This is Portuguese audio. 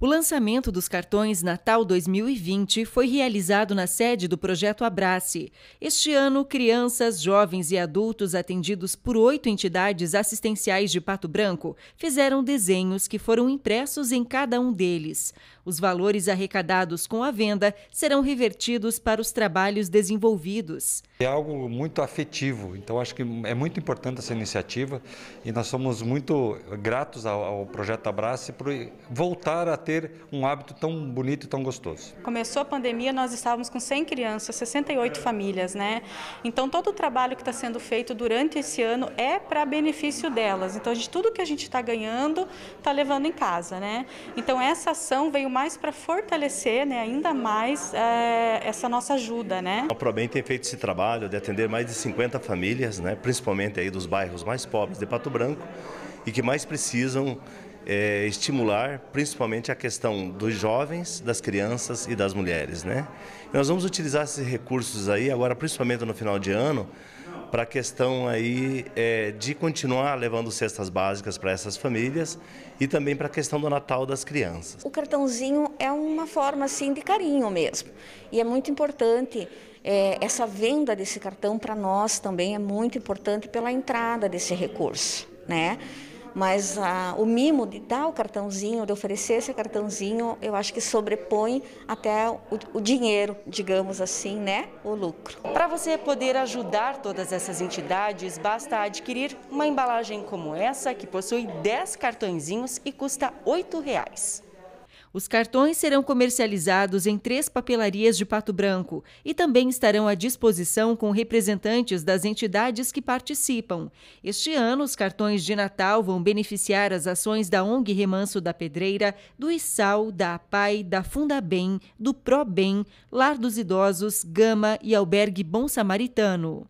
O lançamento dos cartões Natal 2020 foi realizado na sede do projeto Abrace. Este ano, crianças, jovens e adultos atendidos por oito entidades assistenciais de Pato Branco fizeram desenhos que foram impressos em cada um deles. Os valores arrecadados com a venda serão revertidos para os trabalhos desenvolvidos. É algo muito afetivo, então acho que é muito importante essa iniciativa e nós somos muito gratos ao, ao projeto Abrace por voltar a ter um hábito tão bonito e tão gostoso. Começou a pandemia, nós estávamos com 100 crianças, 68 famílias, né? Então todo o trabalho que está sendo feito durante esse ano é para benefício delas. Então de tudo que a gente está ganhando, está levando em casa, né? Então essa ação veio uma mais para fortalecer né, ainda mais é, essa nossa ajuda. Né? O PROBEM tem feito esse trabalho de atender mais de 50 famílias, né, principalmente aí dos bairros mais pobres de Pato Branco, e que mais precisam é, estimular principalmente a questão dos jovens, das crianças e das mulheres. Né? nós vamos utilizar esses recursos aí agora, principalmente no final de ano, para a questão aí é, de continuar levando cestas básicas para essas famílias e também para a questão do Natal das crianças. O cartãozinho é uma forma assim de carinho mesmo e é muito importante é, essa venda desse cartão para nós também é muito importante pela entrada desse recurso, né? Mas ah, o mimo de dar o cartãozinho, de oferecer esse cartãozinho, eu acho que sobrepõe até o, o dinheiro, digamos assim, né? O lucro. Para você poder ajudar todas essas entidades, basta adquirir uma embalagem como essa, que possui 10 cartõezinhos e custa R$ reais. Os cartões serão comercializados em três papelarias de Pato Branco e também estarão à disposição com representantes das entidades que participam. Este ano, os cartões de Natal vão beneficiar as ações da ONG Remanso da Pedreira, do ISAL, da APAI, da Fundabem, do ProBem, Lar dos Idosos, Gama e Albergue Bom Samaritano.